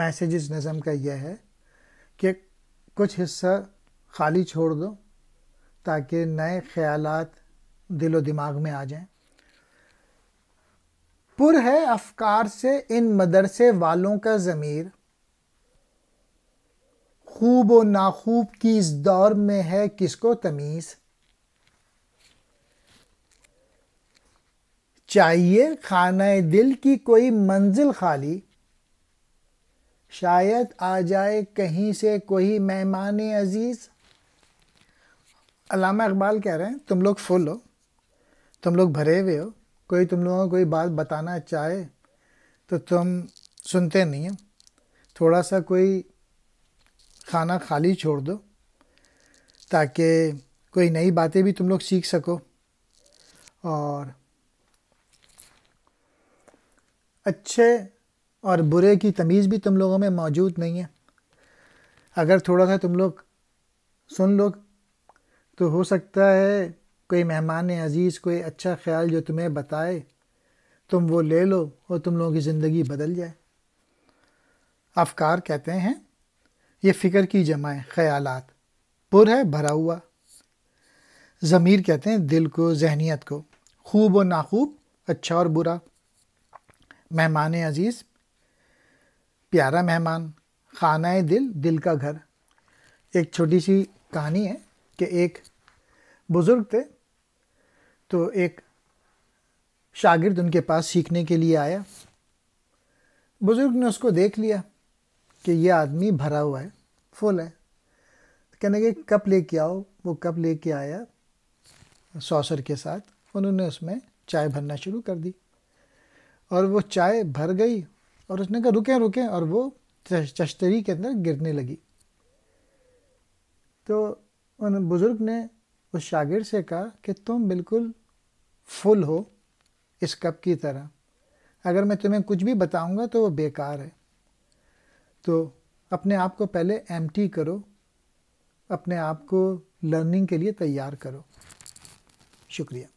message इस नज़म का यह है कि कुछ हिस्सा खाली छोड़ दो ताकि नए ख्याल दिलो दिमाग में आ जाएं पुर है अफकार से इन मदरसे वालों का ज़मीर खूब व नाखूब की इस दौर में है किसको तमीज़ चाहिए खाना दिल की कोई मंजिल खाली शायद आ जाए कहीं से कोई मेहमान अजीज़ अलामा इकबाल कह रहे हैं तुम लोग फुल हो तुम लोग भरे हुए हो कोई तुम लोगों को कोई बात बताना चाहे तो तुम सुनते नहीं हो थोड़ा सा कोई खाना खाली छोड़ दो ताकि कोई नई बातें भी तुम लोग सीख सको और अच्छे और बुरे की तमीज़ भी तुम लोगों में मौजूद नहीं है अगर थोड़ा सा तुम लोग सुन लो तो हो सकता है कोई मेहमान अजीज़ कोई अच्छा ख्याल जो तुम्हें बताए तुम वो ले लो और तुम लोगों की ज़िंदगी बदल जाए अफकार कहते हैं ये फ़िक्र की जमाएँ ख्यालात पुर है भरा हुआ ज़मीर कहते हैं दिल को जहनीत को खूब और नाखूब अच्छा और बुरा मेहमान अजीज़ प्यारा मेहमान खाना है दिल दिल का घर एक छोटी सी कहानी है कि एक बुज़ुर्ग थे तो एक शागिर्द उनके पास सीखने के लिए आया बुज़ुर्ग ने उसको देख लिया कि ये आदमी भरा हुआ है फुल है तो कहने के कप के आओ वो कप लेके आया सॉसर के साथ उन्होंने उसमें चाय भरना शुरू कर दी और वो चाय भर गई और उसने कहा रुकें रुकें और वो चश्तरी के अंदर गिरने लगी तो उन बुज़ुर्ग ने उस शागिर्द से कहा कि तुम बिल्कुल फुल हो इस कप की तरह अगर मैं तुम्हें कुछ भी बताऊंगा तो वो बेकार है तो अपने आप को पहले एम करो अपने आप को लर्निंग के लिए तैयार करो शुक्रिया